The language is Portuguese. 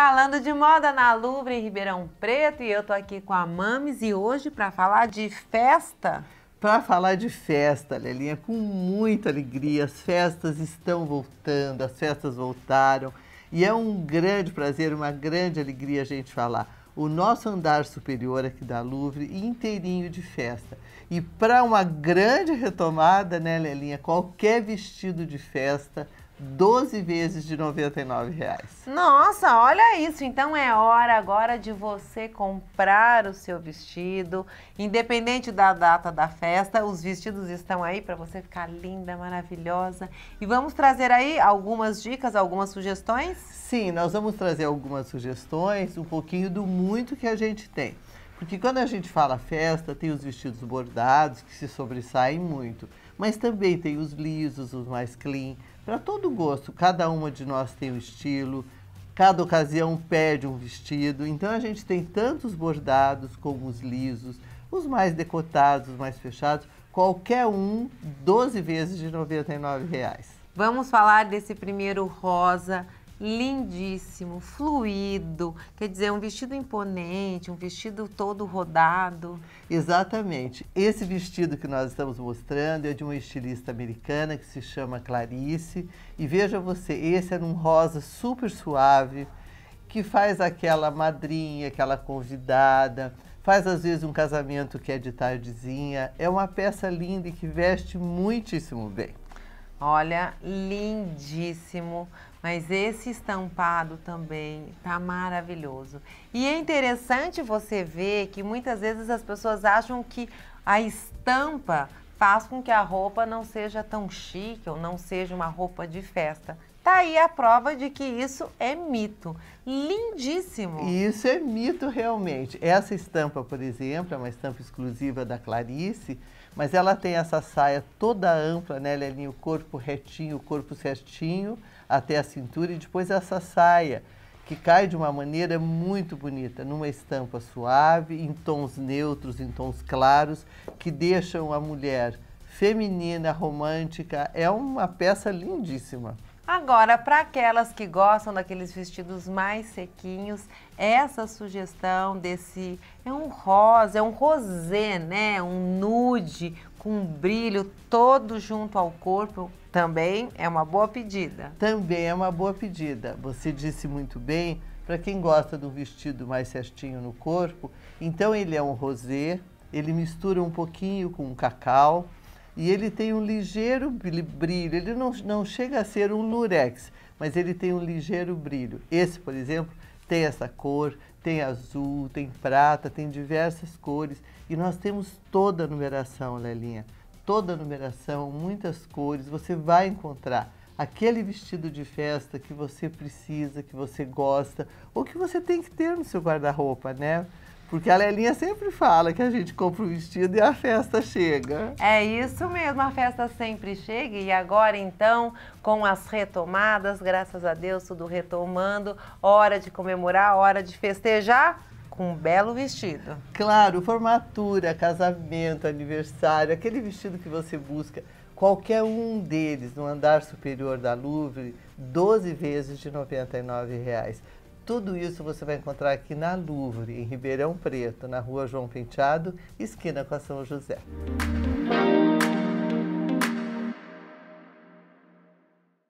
Falando de moda na Louvre, em Ribeirão Preto, e eu tô aqui com a Mames e hoje para falar de festa. Para falar de festa, Lelinha, com muita alegria, as festas estão voltando, as festas voltaram e é um grande prazer, uma grande alegria a gente falar. O nosso andar superior aqui da Louvre inteirinho de festa. E para uma grande retomada, né, Lelinha, qualquer vestido de festa 12 vezes de R$ reais. Nossa, olha isso! Então é hora agora de você comprar o seu vestido. Independente da data da festa, os vestidos estão aí para você ficar linda, maravilhosa. E vamos trazer aí algumas dicas, algumas sugestões? Sim, nós vamos trazer algumas sugestões, um pouquinho do muito que a gente tem. Porque quando a gente fala festa, tem os vestidos bordados que se sobressaem muito, mas também tem os lisos, os mais clean, para todo gosto. Cada uma de nós tem um estilo, cada ocasião pede um vestido. Então a gente tem tantos bordados como os lisos, os mais decotados, os mais fechados, qualquer um 12 vezes de R$ 99. Reais. Vamos falar desse primeiro rosa lindíssimo, fluido, quer dizer, um vestido imponente, um vestido todo rodado. Exatamente. Esse vestido que nós estamos mostrando é de uma estilista americana que se chama Clarice. E veja você, esse é um rosa super suave, que faz aquela madrinha, aquela convidada, faz às vezes um casamento que é de tardezinha. É uma peça linda e que veste muitíssimo bem. Olha, lindíssimo. Mas esse estampado também tá maravilhoso. E é interessante você ver que muitas vezes as pessoas acham que a estampa faz com que a roupa não seja tão chique ou não seja uma roupa de festa. Tá aí a prova de que isso é mito. Lindíssimo. Isso é mito realmente. Essa estampa, por exemplo, é uma estampa exclusiva da Clarice, mas ela tem essa saia toda ampla, né, Lelinha? É o corpo retinho, o corpo certinho, até a cintura, e depois essa saia que cai de uma maneira muito bonita, numa estampa suave, em tons neutros, em tons claros, que deixam a mulher feminina, romântica. É uma peça lindíssima. Agora, para aquelas que gostam daqueles vestidos mais sequinhos, essa sugestão desse é um rosa, é um rosé, né? Um nude com um brilho todo junto ao corpo, também é uma boa pedida. Também é uma boa pedida. Você disse muito bem, para quem gosta de um vestido mais certinho no corpo, então ele é um rosé, ele mistura um pouquinho com cacau, e ele tem um ligeiro brilho. Ele não, não chega a ser um lurex, mas ele tem um ligeiro brilho. Esse, por exemplo, tem essa cor, tem azul, tem prata, tem diversas cores. E nós temos toda a numeração, Lelinha. Toda a numeração, muitas cores, você vai encontrar aquele vestido de festa que você precisa, que você gosta, ou que você tem que ter no seu guarda-roupa, né? Porque a Lelinha sempre fala que a gente compra o vestido e a festa chega. É isso mesmo, a festa sempre chega. E agora, então, com as retomadas, graças a Deus, tudo retomando, hora de comemorar, hora de festejar com um belo vestido. Claro, formatura, casamento, aniversário, aquele vestido que você busca. Qualquer um deles no andar superior da Louvre, 12 vezes de R$ reais. Tudo isso você vai encontrar aqui na Louvre, em Ribeirão Preto, na rua João Penteado, esquina com a São José.